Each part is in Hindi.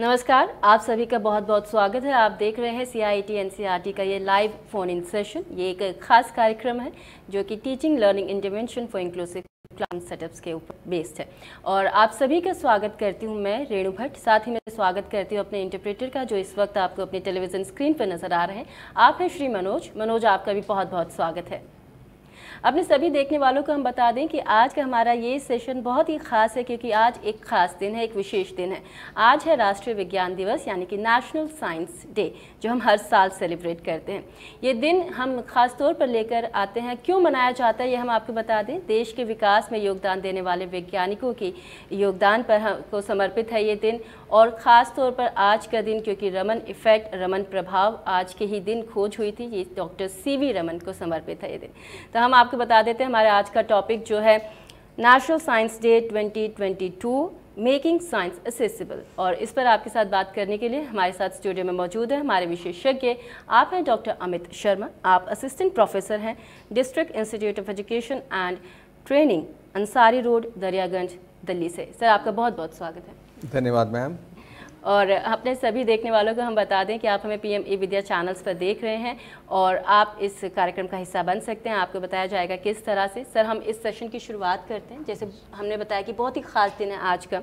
नमस्कार आप सभी का बहुत बहुत स्वागत है आप देख रहे हैं C I T N C R T का ये लाइव फोन इन सेशन ये एक खास कार्यक्रम है जो कि teaching learning intervention for inclusive class setups के ऊपर बेस्ड है और आप सभी का स्वागत करती हूँ मैं रेणु भट्ट साथ ही मैं स्वागत करती हूँ अपने इंटरप्रेटर का जो इस वक्त आपको अपने टेलीविजन स्क्रीन पर नजर आ रहे हैं आप हैं श्री मनोज मनोज आपका भी बहुत बहुत स्वागत है अपने सभी देखने वालों को हम बता दें कि आज का हमारा ये सेशन बहुत ही खास है क्योंकि आज एक खास दिन है एक विशेष दिन है आज है राष्ट्रीय विज्ञान दिवस यानी कि नेशनल साइंस डे जो हम हर साल सेलिब्रेट करते हैं ये दिन हम खास तौर पर लेकर आते हैं क्यों मनाया जाता है ये हम आपको बता दें देश के विकास में योगदान देने वाले वैज्ञानिकों के योगदान पर हम को समर्पित है ये दिन और ख़ास तौर पर आज का दिन क्योंकि रमन इफ़ेक्ट रमन प्रभाव आज के ही दिन खोज हुई थी ये डॉक्टर सी वी रमन को समर्पित है ये दिन तो हम आप आपको बता देते हैं हमारे आज का टॉपिक जो है national science day 2022 making science accessible और इस पर आपके साथ बात करने के लिए हमारे साथ स्टूडियो में मौजूद है हमारे विशेषज्ञ आप हैं डॉक्टर अमित शर्मा आप असिस्टेंट प्रोफेसर हैं district institute of education and training Ansari road Daryaganj Delhi से सर आपका बहुत बहुत स्वागत है धन्यवाद मैम और अपने सभी देखने वालों को हम बता दें कि आप हमें पीएम ई विद्या चैनल्स पर देख रहे हैं और आप इस कार्यक्रम का हिस्सा बन सकते हैं आपको बताया जाएगा किस तरह से सर हम इस सेशन की शुरुआत करते हैं जैसे हमने बताया कि बहुत ही ख़ास दिन है आज का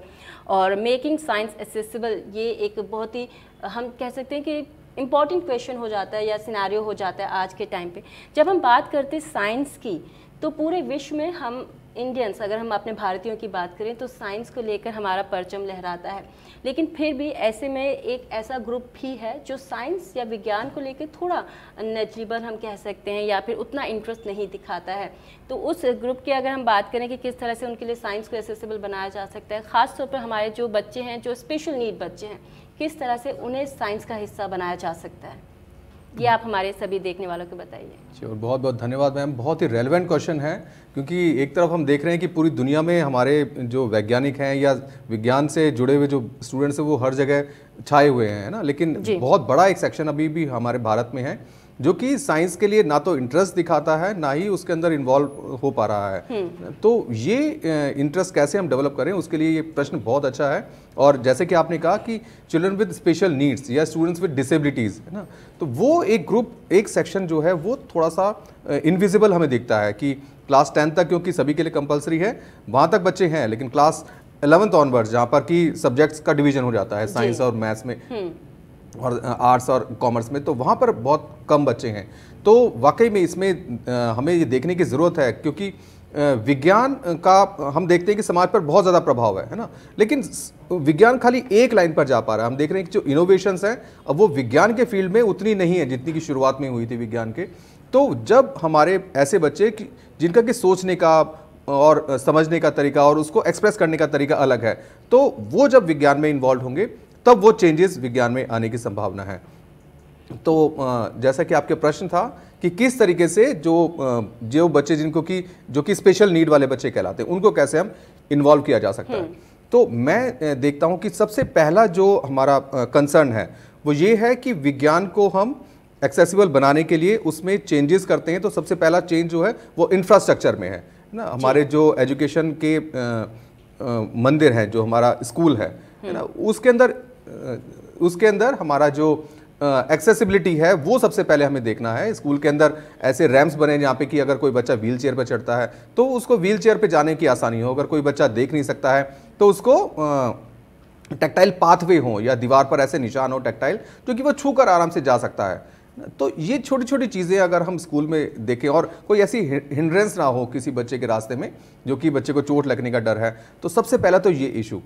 और मेकिंग साइंस एसेसिबल ये एक बहुत ही हम कह सकते हैं कि इम्पॉर्टेंट क्वेश्चन हो जाता है या सिनारियो हो जाता है आज के टाइम पे जब हम बात करते हैं साइंस की तो पूरे विश्व में हम इंडियंस अगर हम अपने भारतीयों की बात करें तो साइंस को लेकर हमारा परचम लहराता है लेकिन फिर भी ऐसे में एक ऐसा ग्रुप भी है जो साइंस या विज्ञान को लेकर थोड़ा नजरीबन हम कह सकते हैं या फिर उतना इंटरेस्ट नहीं दिखाता है तो उस ग्रुप की अगर हम बात करें कि किस तरह से उनके लिए साइंस को एसेसिबल बनाया जा सकता है ख़ासतौर पर हमारे जो बच्चे हैं जो स्पेशल नीड बच्चे हैं किस तरह से उन्हें साइंस का हिस्सा बनाया जा सकता है ये आप हमारे सभी देखने वालों को बताइए श्योर बहुत बहुत धन्यवाद मैम बहुत ही रेलिवेंट क्वेश्चन है क्योंकि एक तरफ हम देख रहे हैं कि पूरी दुनिया में हमारे जो वैज्ञानिक हैं या विज्ञान से जुड़े हुए जो स्टूडेंट्स हैं वो हर जगह छाए हुए हैं ना लेकिन बहुत बड़ा एक सेक्शन अभी भी हमारे भारत में है जो कि साइंस के लिए ना तो इंटरेस्ट दिखाता है ना ही उसके अंदर इन्वॉल्व हो पा रहा है हम्म। तो ये इंटरेस्ट कैसे हम डेवलप करें उसके लिए ये प्रश्न बहुत अच्छा है और जैसे कि आपने कहा कि चिल्ड्रन विद स्पेशल नीड्स या स्टूडेंट्स विद डिसेबिलिटीज़ है ना तो वो एक ग्रुप एक सेक्शन जो है वो थोड़ा सा इनविजिबल हमें दिखता है कि क्लास टेंथ तक क्योंकि सभी के लिए कंपलसरी है वहाँ तक बच्चे हैं लेकिन क्लास एलेवंथ ऑनवर्ड्स जहाँ पर कि सब्जेक्ट्स का डिवीजन हो जाता है साइंस और मैथ्स में हम्म। और आर्ट्स और कॉमर्स में तो वहाँ पर बहुत कम बच्चे हैं तो वाकई में इसमें हमें ये देखने की ज़रूरत है क्योंकि विज्ञान का हम देखते हैं कि समाज पर बहुत ज़्यादा प्रभाव है है ना लेकिन विज्ञान खाली एक लाइन पर जा पा रहा है हम देख रहे हैं कि जो इनोवेशंस हैं अब वो विज्ञान के फील्ड में उतनी नहीं है जितनी की शुरुआत में हुई थी विज्ञान के तो जब हमारे ऐसे बच्चे कि जिनका कि सोचने का और समझने का तरीका और उसको एक्सप्रेस करने का तरीका अलग है तो वो जब विज्ञान में इन्वॉल्व होंगे तब वो चेंजेस विज्ञान में आने की संभावना है तो जैसा कि आपके प्रश्न था कि किस तरीके से जो जो बच्चे जिनको कि जो कि स्पेशल नीड वाले बच्चे कहलाते हैं उनको कैसे हम इन्वॉल्व किया जा सकता है हम्म। तो मैं देखता हूं कि सबसे पहला जो हमारा कंसर्न है वो ये है कि विज्ञान को हम एक्सेसिबल बनाने के लिए उसमें चेंजेस करते हैं तो सबसे पहला चेंज जो है वो इंफ्रास्ट्रक्चर में है ना हमारे जो एजुकेशन के आ, आ, मंदिर हैं जो हमारा स्कूल है है ना हम्म। उसके अंदर उसके अंदर हमारा जो एक्सेसिबिलिटी uh, है वो सबसे पहले हमें देखना है स्कूल के अंदर ऐसे रैम्प्स बने जहाँ पे कि अगर कोई बच्चा व्हील चेयर पर चढ़ता है तो उसको व्हील चेयर पर जाने की आसानी हो अगर कोई बच्चा देख नहीं सकता है तो उसको टेक्टाइल पाथवे हो या दीवार पर ऐसे निशान हो टेक्टाइल जो कि वो छू कर आराम से जा सकता है तो ये छोटी छोटी चीज़ें अगर हम स्कूल में देखें और कोई ऐसी हिंड्रेंस ना हो किसी बच्चे के रास्ते में जो कि बच्चे को चोट लगने का डर है तो सबसे पहला तो ये इशू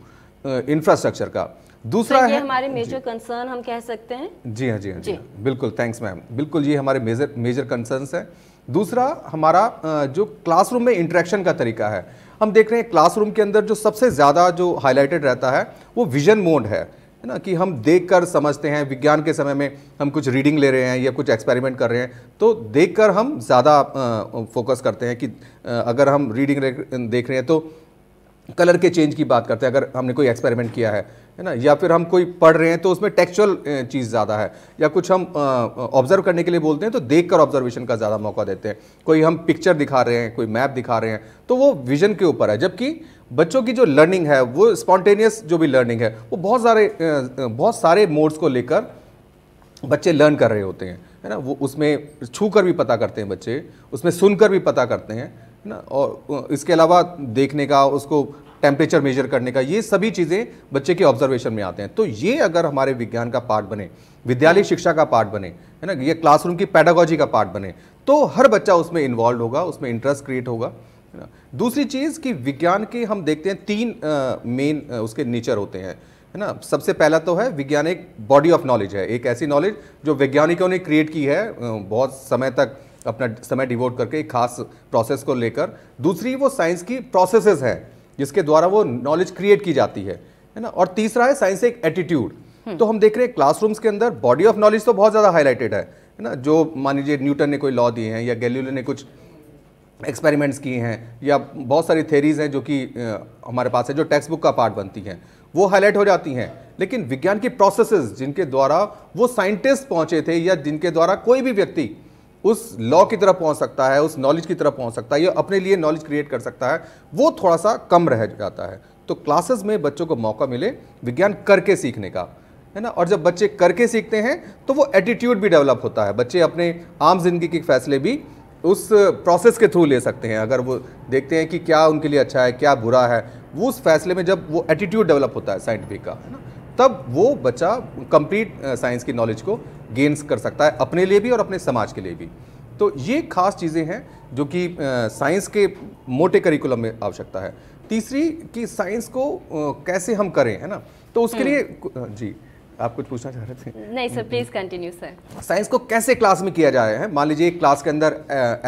इंफ्रास्ट्रक्चर का दूसरा है हमारे मेजर कंसर्न हम कह सकते हैं जी हाँ जी हाँ जी, हाँ। बिल्कुल थैंक्स मैम बिल्कुल ये हमारे मेजर मेजर कंसर्न है दूसरा हमारा जो क्लासरूम में इंटरेक्शन का तरीका है हम देख रहे हैं क्लासरूम के अंदर जो सबसे ज़्यादा जो हाईलाइटेड रहता है वो विजन मोड है है ना कि हम देख कर समझते हैं विज्ञान के समय में हम कुछ रीडिंग ले रहे हैं या कुछ एक्सपेरिमेंट कर रहे हैं तो देख कर हम ज़्यादा फोकस करते हैं कि अगर हम रीडिंग देख रहे हैं तो कलर के चेंज की बात करते हैं अगर हमने कोई एक्सपेरिमेंट किया है है ना या फिर हम कोई पढ़ रहे हैं तो उसमें टेक्चुअल चीज़ ज़्यादा है या कुछ हम ऑब्जर्व करने के लिए बोलते हैं तो देख कर ऑब्जर्वेशन का ज़्यादा मौका देते हैं कोई हम पिक्चर दिखा रहे हैं कोई मैप दिखा रहे हैं तो वो विजन के ऊपर है जबकि बच्चों की जो लर्निंग है वो स्पॉन्टेनियस जो भी लर्निंग है वो बहुत सारे बहुत सारे मोड्स को लेकर बच्चे लर्न कर रहे होते हैं है ना वो उसमें छू कर भी पता करते हैं बच्चे उसमें सुनकर भी पता करते हैं ना और इसके अलावा देखने का उसको टेम्परेचर मेजर करने का ये सभी चीज़ें बच्चे के ऑब्जर्वेशन में आते हैं तो ये अगर हमारे विज्ञान का पार्ट बने विद्यालय शिक्षा का पार्ट बने है ना ये क्लासरूम की पैडागॉजी का पार्ट बने तो हर बच्चा उसमें इन्वॉल्व होगा उसमें इंटरेस्ट क्रिएट होगा है ना दूसरी चीज़ कि विज्ञान के हम देखते हैं तीन मेन उसके नेचर होते हैं है ना सबसे पहला तो है विज्ञान एक बॉडी ऑफ नॉलेज है एक ऐसी नॉलेज जो वैज्ञानिकों ने क्रिएट की है बहुत समय तक अपना समय डिवोट करके एक खास प्रोसेस को लेकर दूसरी वो साइंस की प्रोसेसेस हैं जिसके द्वारा वो नॉलेज क्रिएट की जाती है है ना और तीसरा है साइंस एक एटीट्यूड हम्म। तो हम देख रहे हैं क्लासरूम्स के अंदर बॉडी ऑफ नॉलेज तो बहुत ज़्यादा हाईलाइटेड है है ना जो मान लीजिए न्यूटन ने कोई लॉ दिए हैं या गैलीलियो ने कुछ एक्सपेरिमेंट्स किए हैं या बहुत सारी थेरीज हैं जो कि हमारे पास है जो टेक्स्ट बुक का पार्ट बनती हैं वो हाईलाइट हो जाती हैं लेकिन विज्ञान की प्रोसेसेस जिनके द्वारा वो साइंटिस्ट पहुंचे थे या जिनके द्वारा कोई भी व्यक्ति उस लॉ की तरफ पहुंच सकता है उस नॉलेज की तरफ पहुंच सकता है या अपने लिए नॉलेज क्रिएट कर सकता है वो थोड़ा सा कम रह जाता है तो क्लासेस में बच्चों को मौका मिले विज्ञान करके सीखने का है ना और जब बच्चे करके सीखते हैं तो वो एटीट्यूड भी डेवलप होता है बच्चे अपने आम जिंदगी के फैसले भी उस प्रोसेस के थ्रू ले सकते हैं अगर वो देखते हैं कि क्या उनके लिए अच्छा है क्या बुरा है वो उस फैसले में जब वो एटीट्यूड डेवलप होता है साइंटिफिक का है ना तब वो बच्चा कंप्लीट साइंस की नॉलेज को गेंस कर सकता है अपने लिए भी और अपने समाज के लिए भी तो ये खास चीज़ें हैं जो कि साइंस के मोटे करिकुलम में आवश्यकता है तीसरी कि साइंस को कैसे हम करें है ना तो उसके हम्म। लिए जी आप कुछ पूछना चाह रहे थे नहीं sir please continue sir science को कैसे क्लास में किया जा रहा है मान लीजिए क्लास के अंदर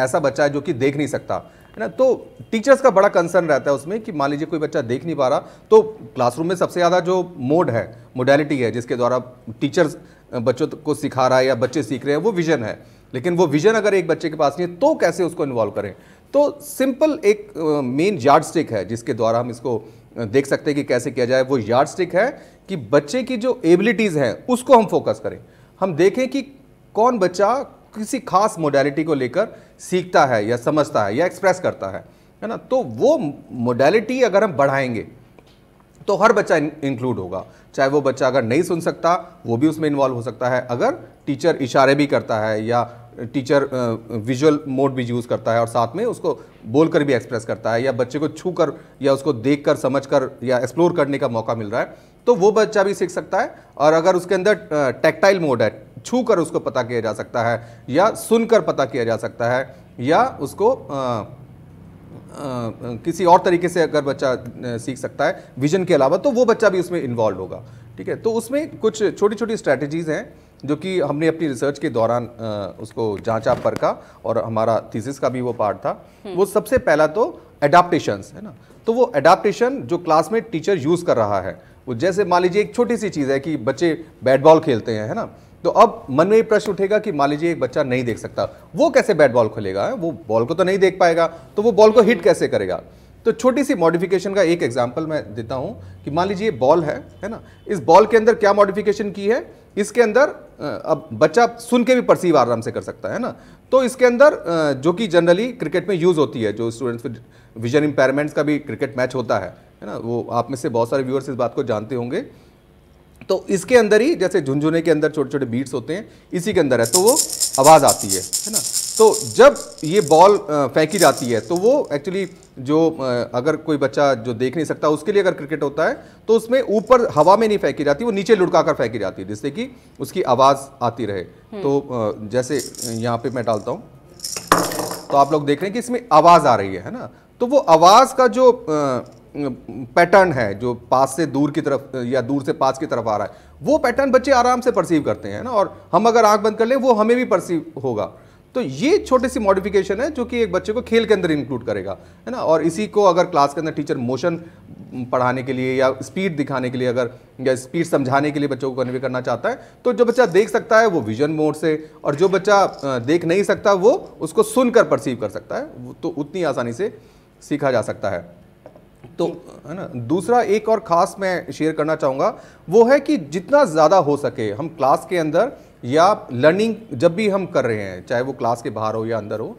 ऐसा बच्चा है जो कि देख नहीं सकता है ना तो टीचर्स का बड़ा कंसर्न रहता है उसमें कि मान लीजिए कोई बच्चा देख नहीं पा रहा तो क्लासरूम में सबसे ज़्यादा जो मोड है मोडेलिटी है जिसके द्वारा टीचर्स बच्चों को सिखा रहा है या बच्चे सीख रहे हैं वो विजन है लेकिन वो विजन अगर एक बच्चे के पास नहीं है तो कैसे उसको इन्वॉल्व करें तो सिंपल एक मेन यार्ड स्टिक है जिसके द्वारा हम इसको देख सकते हैं कि कैसे किया जाए वो यार्ड स्टिक है कि बच्चे की जो एबिलिटीज़ हैं उसको हम फोकस करें हम देखें कि कौन बच्चा किसी खास मोडेलिटी को लेकर सीखता है या समझता है या एक्सप्रेस करता है है ना तो वो मोडेलिटी अगर हम बढ़ाएंगे तो हर बच्चा इंक्लूड होगा चाहे वो बच्चा अगर नहीं सुन सकता वो भी उसमें इन्वॉल्व हो सकता है अगर टीचर इशारे भी करता है या टीचर विजुअल मोड भी यूज़ करता है और साथ में उसको बोलकर भी एक्सप्रेस करता है या बच्चे को छू कर या उसको देख कर समझ कर या एक्सप्लोर करने का मौका मिल रहा है तो वो बच्चा भी सीख सकता है और अगर उसके अंदर टेक्टाइल मोड है छू कर उसको पता किया जा सकता है या सुनकर पता किया जा सकता है या उसको आ, आ, किसी और तरीके से अगर बच्चा सीख सकता है विजन के अलावा तो वो बच्चा भी उसमें इन्वॉल्व होगा ठीक है तो उसमें कुछ छोटी छोटी स्ट्रैटेजीज़ हैं जो कि हमने अपनी रिसर्च के दौरान उसको जांचा परखा और हमारा थीसिस का भी वो पार्ट था हम्म। वो सबसे पहला तो एडाप्टेशंस है ना तो वो एडाप्टेशन जो क्लास में टीचर यूज़ कर रहा है वो जैसे मान लीजिए एक छोटी सी चीज़ है कि बच्चे बैट बॉल खेलते हैं है ना तो अब मन में ये प्रश्न उठेगा कि मान लीजिए एक बच्चा नहीं देख सकता वो कैसे बैट बॉल खोलेगा वो बॉल को तो नहीं देख पाएगा तो वो बॉल को हिट कैसे करेगा तो छोटी सी मॉडिफिकेशन का एक एग्जाम्पल मैं देता हूँ कि मान लीजिए बॉल है है ना इस बॉल के अंदर क्या मॉडिफिकेशन की है इसके अंदर अब बच्चा सुन के भी परसीव आराम से कर सकता है ना तो इसके अंदर जो कि जनरली क्रिकेट में यूज़ होती है जो स्टूडेंट्स विजन इम्पेयरमेंट्स का भी क्रिकेट मैच होता है है ना वो आप में से बहुत सारे व्यूअर्स इस बात को जानते होंगे तो इसके अंदर ही जैसे झुंझुने के अंदर छोटे छोटे बीट्स होते हैं इसी के अंदर है तो वो आवाज़ आती है है ना तो जब ये बॉल फेंकी जाती है तो वो एक्चुअली जो अगर कोई बच्चा जो देख नहीं सकता उसके लिए अगर क्रिकेट होता है तो उसमें ऊपर हवा में नहीं फेंकी जाती वो नीचे लुड़का कर फेंकी जाती है जिससे कि उसकी आवाज़ आती रहे हम्म। तो जैसे यहाँ पे मैं डालता हूँ तो आप लोग देख रहे हैं कि इसमें आवाज़ आ रही है है ना तो वो आवाज़ का जो पैटर्न है जो पास से दूर की तरफ या दूर से पास की तरफ आ रहा है वो पैटर्न बच्चे आराम से परसीव करते हैं ना और हम अगर आंख बंद कर लें वो हमें भी परसीव होगा तो ये छोटी सी मॉडिफिकेशन है जो कि एक बच्चे को खेल के अंदर इंक्लूड करेगा है ना और इसी को अगर क्लास के अंदर टीचर मोशन पढ़ाने के लिए या स्पीड दिखाने के लिए अगर या स्पीड समझाने के लिए बच्चों को कन्वे करना चाहता है तो जो बच्चा देख सकता है वो विजन मोड से और जो बच्चा देख नहीं सकता वो उसको सुनकर परसीव कर सकता है तो उतनी आसानी से सीखा जा सकता है तो है ना दूसरा एक और ख़ास मैं शेयर करना चाहूँगा वो है कि जितना ज़्यादा हो सके हम क्लास के अंदर या लर्निंग जब भी हम कर रहे हैं चाहे वो क्लास के बाहर हो या अंदर हो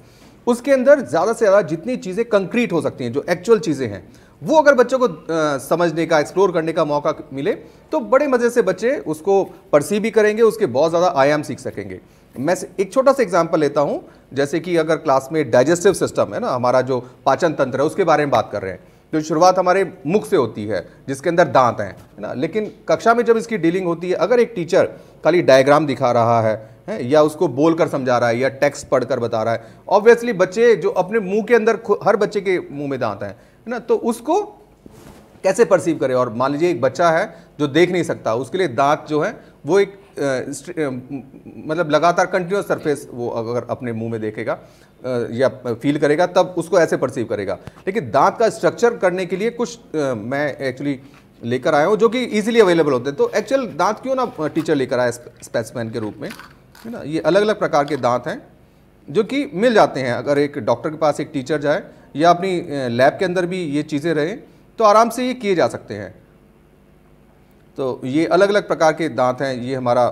उसके अंदर ज़्यादा से ज़्यादा जितनी चीज़ें कंक्रीट हो सकती हैं जो एक्चुअल चीज़ें हैं वो अगर बच्चों को आ, समझने का एक्सप्लोर करने का मौका मिले तो बड़े मज़े से बच्चे उसको परसीव भी करेंगे उसके बहुत ज़्यादा आयाम सीख सकेंगे मैं एक छोटा सा एग्जाम्पल लेता हूँ जैसे कि अगर क्लास में डाइजेस्टिव सिस्टम है ना हमारा जो पाचन तंत्र है उसके बारे में बात कर रहे हैं जो शुरुआत हमारे मुख से होती है जिसके अंदर दांत हैं है ना लेकिन कक्षा में जब इसकी डीलिंग होती है अगर एक टीचर खाली डायग्राम दिखा रहा है है या उसको बोल कर समझा रहा है या टेक्स्ट पढ़कर बता रहा है ऑब्वियसली बच्चे जो अपने मुंह के अंदर हर बच्चे के मुंह में दांत हैं है ना तो उसको कैसे परसीव करें और मान लीजिए एक बच्चा है जो देख नहीं सकता उसके लिए दांत जो है वो एक मतलब लगातार कंटिन्यूस सरफेस वो अगर अपने मुंह में देखेगा या फील करेगा तब उसको ऐसे परसीव करेगा लेकिन दांत का स्ट्रक्चर करने के लिए कुछ मैं एक्चुअली लेकर आया हूँ जो कि ईजिली अवेलेबल होते हैं तो एक्चुअल दांत क्यों ना टीचर लेकर आया स्पेसमैन के रूप में है ना ये अलग अलग प्रकार के दांत हैं जो कि मिल जाते हैं अगर एक डॉक्टर के पास एक टीचर जाए या अपनी लैब के अंदर भी ये चीज़ें रहें तो आराम से ये किए जा सकते हैं तो ये अलग अलग प्रकार के दांत हैं ये हमारा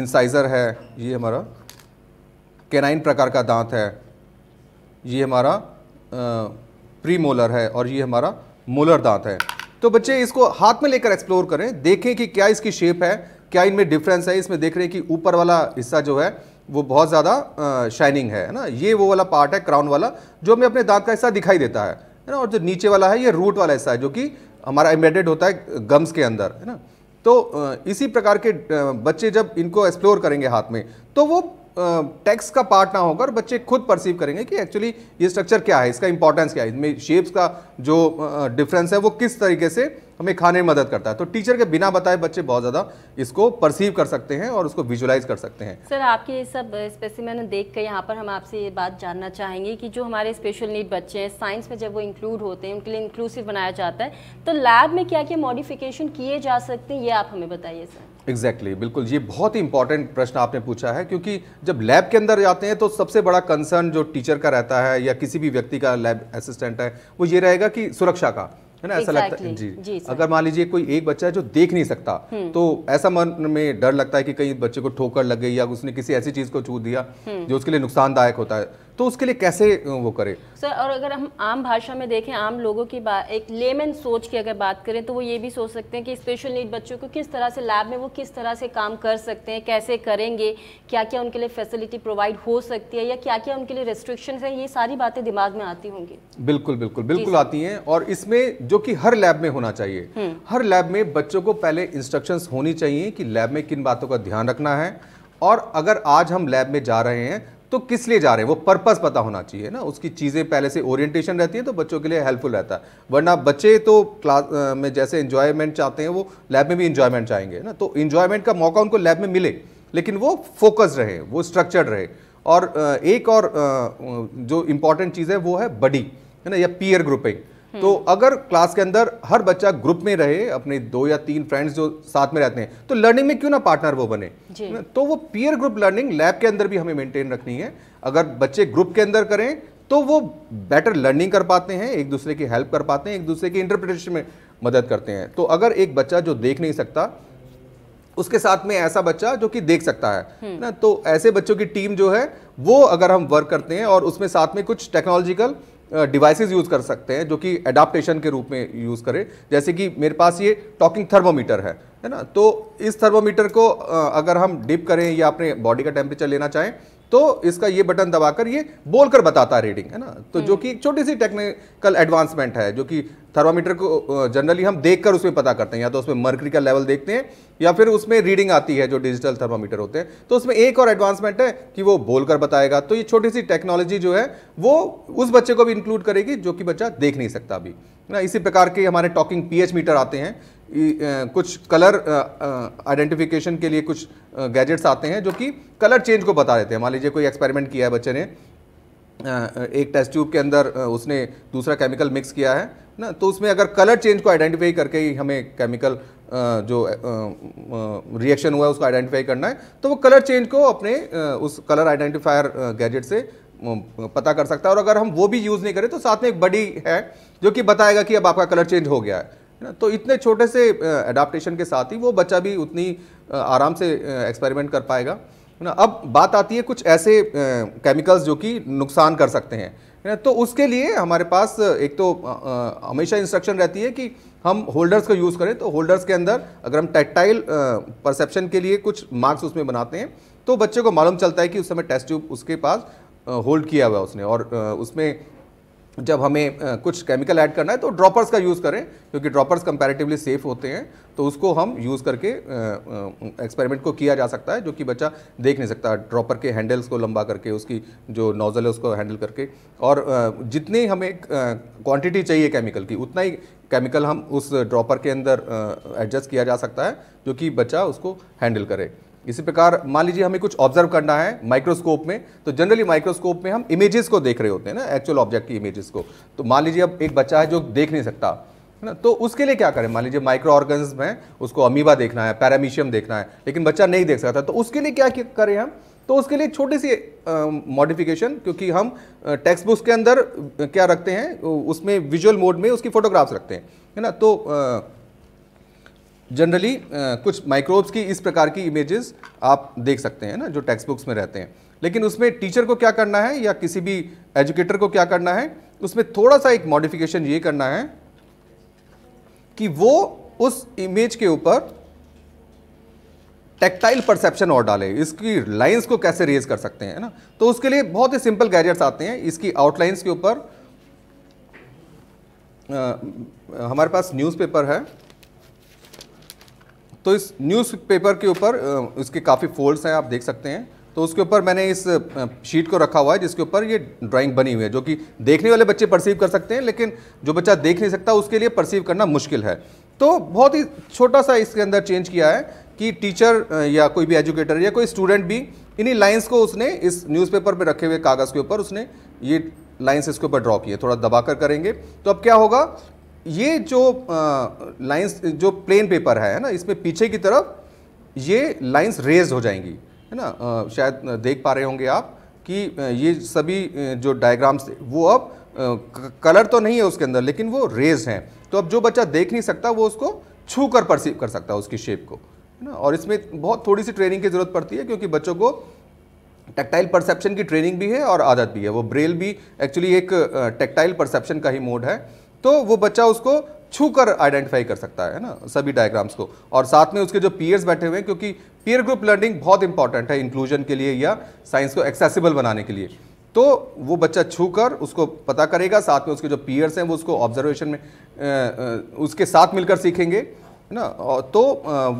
इंसाइज़र है ये हमारा कैनाइन प्रकार का दांत है ये हमारा प्री मोलर है और ये हमारा मोलर दांत है तो बच्चे इसको हाथ में लेकर एक्सप्लोर करें देखें कि क्या इसकी शेप है क्या इनमें डिफरेंस है इसमें देख रहे हैं कि ऊपर वाला हिस्सा जो है वो बहुत ज़्यादा शाइनिंग है ना ये वो वाला पार्ट है क्राउन वाला जो हमें अपने दांत का हिस्सा दिखाई देता है है ना और जो नीचे वाला है ये रूट वाला हिस्सा है जो कि हमारा एम्बेडेड होता है गम्स के अंदर है ना तो इसी प्रकार के बच्चे जब इनको एक्सप्लोर करेंगे हाथ में तो वो टेक्स्ट का पार्ट ना होकर बच्चे खुद परसीव करेंगे कि एक्चुअली ये स्ट्रक्चर क्या है इसका इंपॉर्टेंस क्या है इसमें शेप्स का जो डिफरेंस है वो किस तरीके से हमें खाने में मदद करता है तो टीचर के बिना बताए बच्चे बहुत ज़्यादा इसको परसीव कर सकते हैं और उसको विजुलाइज कर सकते हैं सर आपके ये सब स्पेसिमन देख कर यहाँ पर हम आपसे ये बात जानना चाहेंगे कि जो हमारे स्पेशल नीड बच्चे हैं साइंस में जब वो इंक्लूड होते हैं उनके लिए इंक्लूसिव बनाया जाता है तो लैब में क्या क्या मॉडिफिकेशन किए जा सकते हैं ये आप हमें बताइए सर एग्जैक्टली exactly, बिल्कुल ये बहुत ही इंपॉर्टेंट प्रश्न आपने पूछा है क्योंकि जब लैब के अंदर जाते हैं तो सबसे बड़ा कंसर्न जो टीचर का रहता है या किसी भी व्यक्ति का लैब असिस्टेंट है वो ये रहेगा कि सुरक्षा का है ना exactly. ऐसा लगता है जी, जी अगर मान लीजिए कोई एक बच्चा है जो देख नहीं सकता हम्म। तो ऐसा मन में डर लगता है कि कहीं बच्चे को ठोकर लग गई या उसने किसी ऐसी चीज को छू दिया हम्म। जो उसके लिए नुकसानदायक होता है तो उसके लिए कैसे वो करें सर और अगर हम आम भाषा में देखें आम लोगों की बात एक लेमन सोच की अगर बात करें तो वो ये भी सोच सकते हैं कि स्पेशल नीड बच्चों को किस तरह से लैब में वो किस तरह से काम कर सकते हैं कैसे करेंगे क्या क्या उनके लिए फैसिलिटी प्रोवाइड हो सकती है या क्या क्या उनके लिए रेस्ट्रिक्शन है ये सारी बातें दिमाग में आती होंगी बिल्कुल बिल्कुल बिल्कुल आती हैं और इसमें जो कि हर लैब में होना चाहिए हम्म। हर लैब में बच्चों को पहले इंस्ट्रक्शंस होनी चाहिए कि लैब में किन बातों का ध्यान रखना है और अगर आज हम लैब में जा रहे हैं तो किस लिए जा रहे हैं वो पर्पस पता होना चाहिए ना उसकी चीज़ें पहले से ओरिएंटेशन रहती है तो बच्चों के लिए हेल्पफुल रहता है वरना बच्चे तो क्लास में जैसे इन्जॉयमेंट चाहते हैं वो लैब में भी इन्जॉयमेंट चाहेंगे ना तो इन्जॉयमेंट का मौका उनको लैब में मिले लेकिन वो फोकस रहे वो स्ट्रक्चर्ड रहे और एक और जो इम्पॉर्टेंट चीज़ है वो है बडी है ना या पीयर ग्रुपिंग तो अगर क्लास के अंदर हर बच्चा ग्रुप में रहे अपने दो या तीन फ्रेंड्स जो साथ में रहते हैं तो लर्निंग में क्यों ना पार्टनर वो बने तो वो पीयर ग्रुप लर्निंग लैब के अंदर भी हमें मेंटेन रखनी है अगर बच्चे ग्रुप के अंदर करें तो वो बेटर लर्निंग कर पाते हैं एक दूसरे की हेल्प कर पाते हैं एक दूसरे की इंटरप्रिटेशन में मदद करते हैं तो अगर एक बच्चा जो देख नहीं सकता उसके साथ में ऐसा बच्चा जो कि देख सकता है हम्म। ना तो ऐसे बच्चों की टीम जो है वो अगर हम वर्क करते हैं और उसमें साथ में कुछ टेक्नोलॉजिकल डिवाइसेस यूज़ कर सकते हैं जो कि एडाप्टेशन के रूप में यूज़ करें जैसे कि मेरे पास ये टॉकिंग थर्मोमीटर है है ना तो इस थर्मोमीटर को अगर हम डिप करें या अपने बॉडी का टेम्परेचर लेना चाहें तो इसका ये बटन दबाकर ये बोलकर बताता है रीडिंग है ना तो जो हम्म। कि एक छोटी सी टेक्निकल एडवांसमेंट है जो कि थर्मामीटर को जनरली हम देखकर उसमें पता करते हैं या तो उसमें मर्करी का लेवल देखते हैं या फिर उसमें रीडिंग आती है जो डिजिटल थर्मामीटर होते हैं तो उसमें एक और एडवांसमेंट है कि वो बोलकर बताएगा तो ये छोटी सी टेक्नोलॉजी जो है वो उस बच्चे को भी इंक्लूड करेगी जो कि बच्चा देख नहीं सकता अभी ना इसी प्रकार के हमारे टॉकिंग पीएच मीटर आते हैं कुछ कलर आइडेंटिफिकेशन के लिए कुछ गैजेट्स आते हैं जो कि कलर चेंज को बता देते हैं मान लीजिए कोई एक्सपेरिमेंट किया है बच्चे ने एक टेस्ट ट्यूब के अंदर उसने दूसरा केमिकल मिक्स किया है ना तो उसमें अगर कलर चेंज को आइडेंटिफाई करके ही हमें केमिकल जो रिएक्शन हुआ है उसको आइडेंटिफाई करना है तो वो कलर चेंज को अपने उस कलर आइडेंटिफायर गैजेट से पता कर सकता है और अगर हम वो भी यूज़ नहीं करें तो साथ में एक बडी है जो कि बताएगा कि अब आपका कलर चेंज हो गया है है ना तो इतने छोटे से अडाप्टेशन के साथ ही वो बच्चा भी उतनी आराम से एक्सपेरिमेंट कर पाएगा है ना अब बात आती है कुछ ऐसे केमिकल्स जो कि नुकसान कर सकते हैं है ना तो उसके लिए हमारे पास एक तो हमेशा इंस्ट्रक्शन रहती है कि हम होल्डर्स का यूज़ करें तो होल्डर्स के अंदर अगर हम टेक्टाइल परसेप्शन के लिए कुछ मार्क्स उसमें बनाते हैं तो बच्चे को मालूम चलता है कि उस समय टेस्ट ट्यूब उसके पास होल्ड किया हुआ है उसने और उसमें जब हमें कुछ केमिकल ऐड करना है तो ड्रॉपर्स का यूज़ करें क्योंकि ड्रॉपर्स कंपैरेटिवली सेफ़ होते हैं तो उसको हम यूज़ करके एक्सपेरिमेंट को किया जा सकता है जो कि बच्चा देख नहीं सकता ड्रॉपर के हैंडल्स को लंबा करके उसकी जो नोज़ल है उसको हैंडल करके और जितनी हमें क्वांटिटी चाहिए केमिकल की उतना ही केमिकल हम उस ड्रॉपर के अंदर एडजस्ट किया जा सकता है जो कि बच्चा उसको हैंडल करे इसी प्रकार मान लीजिए हमें कुछ ऑब्जर्व करना है माइक्रोस्कोप में तो जनरली माइक्रोस्कोप में हम इमेजेस को देख रहे होते हैं ना एक्चुअल ऑब्जेक्ट की इमेजेस को तो मान लीजिए अब एक बच्चा है जो देख नहीं सकता है ना तो उसके लिए क्या करें मान लीजिए माइक्रो ऑर्गन्स में उसको अमीबा देखना है पैरामीशियम देखना है लेकिन बच्चा नहीं देख सकता तो उसके लिए क्या करें हम तो उसके लिए छोटी सी मॉडिफिकेशन क्योंकि हम टेक्स्ट बुक्स के अंदर क्या रखते हैं उसमें विजुअल मोड में उसकी फोटोग्राफ्स रखते हैं है ना तो आ, जनरली कुछ माइक्रोब्स की इस प्रकार की इमेजेस आप देख सकते हैं ना जो टेक्स्ट बुक्स में रहते हैं लेकिन उसमें टीचर को क्या करना है या किसी भी एजुकेटर को क्या करना है उसमें थोड़ा सा एक मॉडिफिकेशन ये करना है कि वो उस इमेज के ऊपर टेक्टाइल परसेप्शन और डाले इसकी लाइंस को कैसे रेज कर सकते हैं ना तो उसके लिए बहुत ही सिंपल गैजेट्स आते हैं इसकी आउटलाइंस के ऊपर हमारे पास न्यूज़पेपर है तो इस न्यूज़ पेपर के ऊपर इसके काफ़ी फोल्ड्स हैं आप देख सकते हैं तो उसके ऊपर मैंने इस शीट को रखा हुआ है जिसके ऊपर ये ड्राइंग बनी हुई है जो कि देखने वाले बच्चे परसीव कर सकते हैं लेकिन जो बच्चा देख नहीं सकता उसके लिए परसीव करना मुश्किल है तो बहुत ही छोटा सा इसके अंदर चेंज किया है कि टीचर या कोई भी एजुकेटर या कोई स्टूडेंट भी इन्हीं लाइन्स को उसने इस न्यूज़पेपर पर रखे हुए कागज़ के ऊपर उसने ये लाइन्स इसके ऊपर ड्रॉ किए थोड़ा दबा कर करेंगे तो अब क्या होगा ये जो लाइंस जो प्लेन पेपर है ना इसमें पीछे की तरफ ये लाइंस रेज हो जाएंगी है ना आ, शायद देख पा रहे होंगे आप कि ये सभी जो डायग्राम्स वो अब कलर तो नहीं है उसके अंदर लेकिन वो रेज हैं तो अब जो बच्चा देख नहीं सकता वो उसको छू कर परसीव कर सकता है उसकी शेप को है ना और इसमें बहुत थोड़ी सी ट्रेनिंग की ज़रूरत पड़ती है क्योंकि बच्चों को टेक्टाइल परसेप्शन की ट्रेनिंग भी है और आदत भी है वो ब्रेल भी एक्चुअली एक टेक्टाइल परसेप्शन का ही मोड है तो वो बच्चा उसको छू कर आइडेंटिफाई कर सकता है ना सभी डायग्राम्स को और साथ में उसके जो पीयर्स बैठे हुए हैं क्योंकि पीयर ग्रुप लर्निंग बहुत इंपॉर्टेंट है इंक्लूजन के लिए या साइंस को एक्सेसिबल बनाने के लिए तो वो बच्चा छू कर उसको पता करेगा साथ में उसके जो पीयर्स हैं वो उसको ऑब्जर्वेशन में उसके साथ मिलकर सीखेंगे है ना तो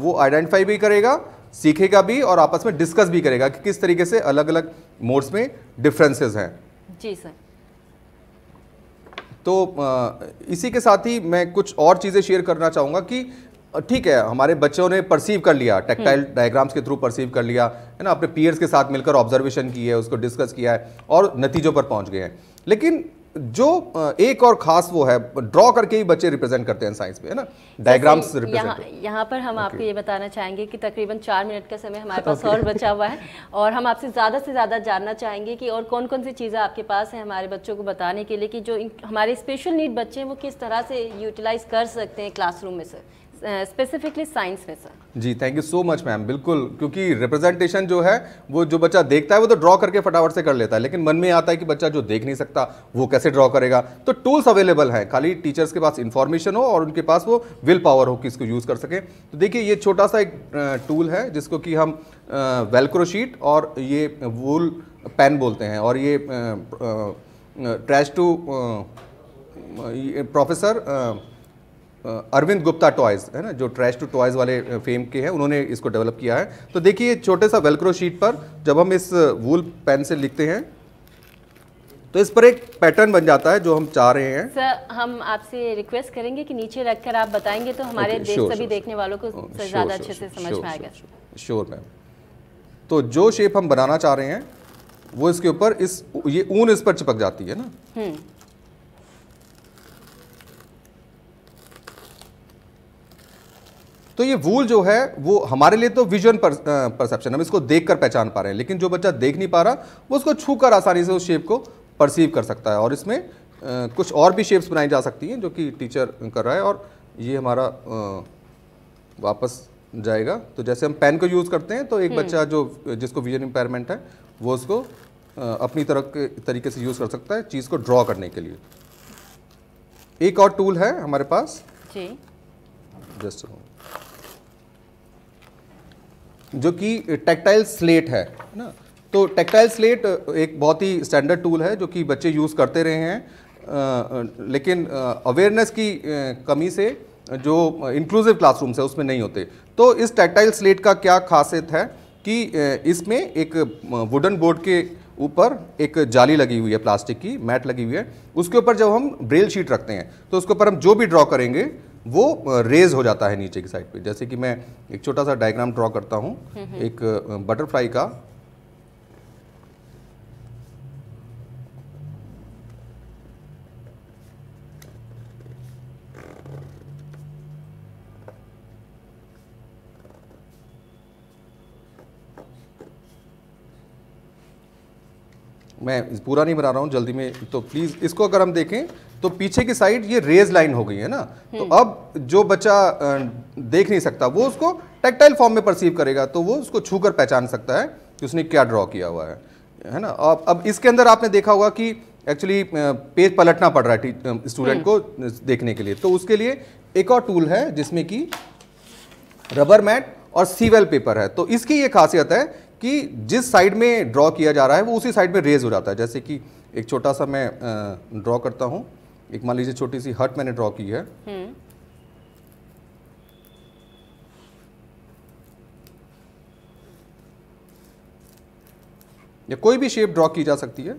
वो आइडेंटिफाई भी करेगा सीखेगा भी और आपस में डिस्कस भी करेगा कि किस तरीके से अलग अलग मोड्स में डिफरेंसेस हैं जी सर तो इसी के साथ ही मैं कुछ और चीज़ें शेयर करना चाहूँगा कि ठीक है हमारे बच्चों ने परसीव कर लिया टेक्टाइल डायग्राम्स हम्म। के थ्रू परसीव कर लिया है ना अपने पीयर्स के साथ मिलकर ऑब्जर्वेशन की है उसको डिस्कस किया है और नतीजों पर पहुंच गए हैं लेकिन जो एक और खास वो है ड्रॉ करके ही बच्चे रिप्रेजेंट करते हैं साइंस में है ना डायग्राम्स यहाँ यहाँ पर हम okay. आपको ये बताना चाहेंगे कि तकरीबन चार मिनट का समय हमारे पास okay. और बचा हुआ है और हम आपसे ज़्यादा से ज़्यादा जानना चाहेंगे कि और कौन कौन सी चीज़ें आपके पास हैं हमारे बच्चों को बताने के लिए कि जो हमारे स्पेशल नीड बच्चे हैं वो किस तरह से यूटिलाइज कर सकते हैं क्लासरूम में सर स्पेसिफिकली uh, साइंस में sir ji thank you so much ma'am बिल्कुल क्योंकि रिप्रेजेंटेशन जो है वो जो बच्चा देखता है वो तो ड्रॉ करके फटाफट से कर लेता है लेकिन मन में आता है कि बच्चा जो देख नहीं सकता वो कैसे ड्रॉ करेगा तो टूल्स अवेलेबल हैं खाली टीचर्स के पास इन्फॉर्मेशन हो और उनके पास वो विल पावर हो कि इसको यूज़ कर सकें तो देखिए ये छोटा सा एक टूल uh, है जिसको कि हम वेलक्रो uh, शीट और ये वूल पेन बोलते हैं और ये trash to professor Arvind Gupta toys है ना जो ट्रैश टू टॉयज़ वाले फेम के हैं उन्होंने इसको डेवलप किया है तो देखिए छोटे सा वेलक्रो शीट पर जब हम इस वूल पेन से लिखते हैं तो इस पर एक पैटर्न बन जाता है जो हम चाह रहे हैं सर हम आपसे रिक्वेस्ट करेंगे कि नीचे रखकर आप बताएंगे तो हमारे okay, देश sure, सभी sure, देखने वालों को oh, ज़्यादा अच्छे से समझ में आएगा श्योर मैम तो जो शेप हम बनाना चाह रहे हैं वो इसके ऊपर इस ये ऊन इस पर चिपक जाती है ना हम्म। तो ये वूल जो है वो हमारे लिए तो विजुअल परसेप्शन हम इसको देख कर पहचान पा रहे हैं लेकिन जो बच्चा देख नहीं पा रहा वो उसको छू कर आसानी से उस शेप को परसीव कर सकता है और इसमें आ, कुछ और भी शेप्स बनाई जा सकती हैं जो कि टीचर कर रहा है और ये हमारा आ, वापस जाएगा तो जैसे हम पेन को यूज़ करते हैं तो एक हम्म। बच्चा जो जिसको विजन इम्पेयरमेंट है वो उसको अपनी तरह के तरीके से यूज़ कर सकता है चीज़ को ड्रॉ करने के लिए एक और टूल है हमारे पास जी जस्ट जो कि टेक्टाइल स्लेट है ना तो टेक्टाइल स्लेट uh, एक बहुत ही स्टैंडर्ड टूल है जो कि बच्चे यूज़ करते रहे हैं आ, uh, uh, लेकिन अवेयरनेस की कमी से जो इंक्लूसिव क्लासरूम्स है उसमें नहीं होते तो इस टेक्टाइल स्लेट का क्या खासियत है कि इसमें एक वुडन बोर्ड के ऊपर एक जाली लगी हुई है प्लास्टिक की मैट लगी हुई है उसके ऊपर जब हम ब्रेल शीट रखते हैं तो उसके ऊपर हम जो भी ड्रॉ करेंगे वो रेज हो जाता है नीचे की साइड पे जैसे कि मैं एक छोटा सा डायग्राम ड्रॉ करता हूँ हम्म, हम्म। एक बटरफ्लाई का मैं पूरा नहीं बना रहा हूँ जल्दी में तो प्लीज़ इसको अगर हम देखें तो पीछे की साइड ये रेज लाइन हो गई है ना तो हम्म। अब जो बच्चा देख नहीं सकता वो उसको टेक्टाइल फॉर्म में परसीव करेगा तो वो उसको छू कर पहचान सकता है कि उसने क्या ड्रॉ किया हुआ है है ना अब अब इसके अंदर आपने देखा होगा कि एक्चुअली पेज पलटना पड़ रहा है स्टूडेंट हम्म। को देखने के लिए तो उसके लिए एक और टूल है जिसमें कि रबर मैट और सीवेल पेपर है तो इसकी ये खासियत है कि जिस साइड में ड्रॉ किया जा रहा है वो उसी साइड में रेज हो जाता है जैसे कि एक छोटा सा मैं ड्रॉ करता हूँ एक मान लीजिए छोटी सी हट मैंने ड्रॉ की है हम्म। या कोई भी शेप ड्रॉ की जा सकती है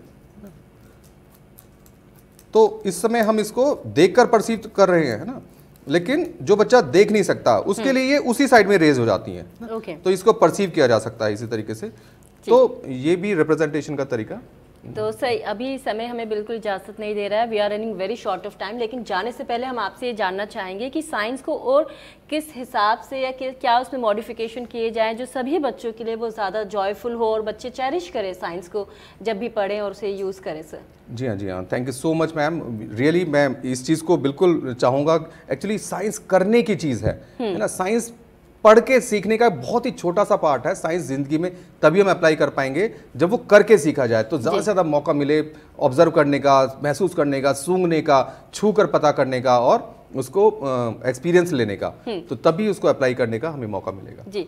तो इस समय हम इसको देखकर परसीव कर रहे हैं ना लेकिन जो बच्चा देख नहीं सकता उसके हम्म। लिए ये उसी साइड में रेज हो जाती है okay. तो इसको परसीव किया जा सकता है इसी तरीके से तो ये भी रिप्रेजेंटेशन का तरीका तो सही अभी समय हमें बिल्कुल इजाजत नहीं दे रहा है we are running very short of time लेकिन जाने से पहले हम आपसे ये जानना चाहेंगे कि साइंस को और किस हिसाब से या क्या उसमें मॉडिफिकेशन किए जाएं जो सभी बच्चों के लिए वो ज़्यादा जॉयफुल हो और बच्चे चेरिश करें साइंस को जब भी पढ़ें और उसे यूज़ करें सर जी हाँ जी हाँ thank you so much ma'am really मैं इस चीज़ को बिल्कुल चाहूँगा एक्चुअली साइंस करने की चीज़ है हम्म। ना साइंस पढ़ के सीखने का बहुत ही छोटा सा पार्ट है साइंस जिंदगी में तभी हम अप्लाई कर पाएंगे जब वो करके सीखा जाए तो ज़्यादा से ज़्यादा मौका मिले ऑब्जर्व करने का महसूस करने का सूंघने का छू कर पता करने का और उसको एक्सपीरियंस लेने का हम्म। तो तभी उसको अप्लाई करने का हमें मौका मिलेगा जी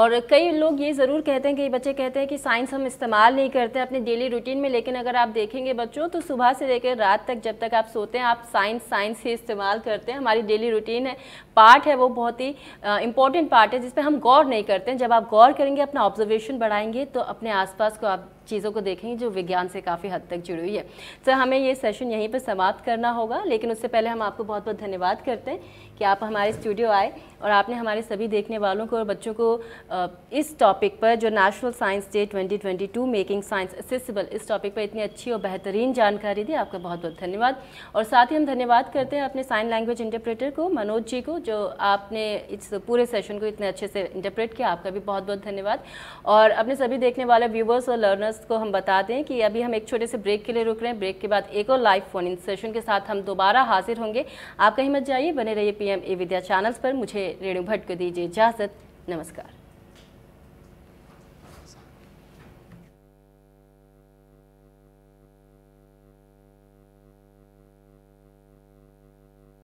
और कई लोग ये ज़रूर कहते हैं कई बच्चे कहते हैं कि साइंस हम इस्तेमाल नहीं करते अपने डेली रूटीन में लेकिन अगर आप देखेंगे बच्चों तो सुबह से लेकर रात तक जब तक आप सोते हैं आप साइंस साइंस ही इस्तेमाल करते हैं हमारी डेली रूटीन है पार्ट है वो बहुत ही इंपॉर्टेंट पार्ट है जिसपे हम गौर नहीं करते हैं जब आप गौर करेंगे अपना ऑब्जर्वेशन बढ़ाएंगे तो अपने आसपास को आप चीज़ों को देखेंगे जो विज्ञान से काफ़ी हद तक जुड़ी हुई है तो हमें ये सेशन यहीं पर समाप्त करना होगा लेकिन उससे पहले हम आपको बहुत बहुत धन्यवाद करते हैं कि आप हमारे स्टूडियो आए और आपने हमारे सभी देखने वालों को और बच्चों को इस टॉपिक पर जो national science day 2022 making science accessible इस टॉपिक पर इतनी अच्छी और बेहतरीन जानकारी दी आपका बहुत बहुत धन्यवाद और साथ ही हम धन्यवाद करते हैं अपने साइन लैंग्वेज इंटरप्रेटर को मनोज जी को जो आपने इस पूरे सेशन को इतने अच्छे से इंटरप्रेट किया आपका भी बहुत बहुत धन्यवाद और अपने सभी देखने वाले व्यूवर्स और लर्नर्स अगस्त को हम बता दें कि अभी हम एक छोटे से ब्रेक के लिए रुक रहे हैं ब्रेक के बाद एक और लाइव फोन इन सेशन के साथ हम दोबारा हाजिर होंगे आप कहीं मत जाइए बने रहिए पीएम ए विद्या चैनल्स पर मुझे रेणु भट्ट को दीजिए इजाज़त नमस्कार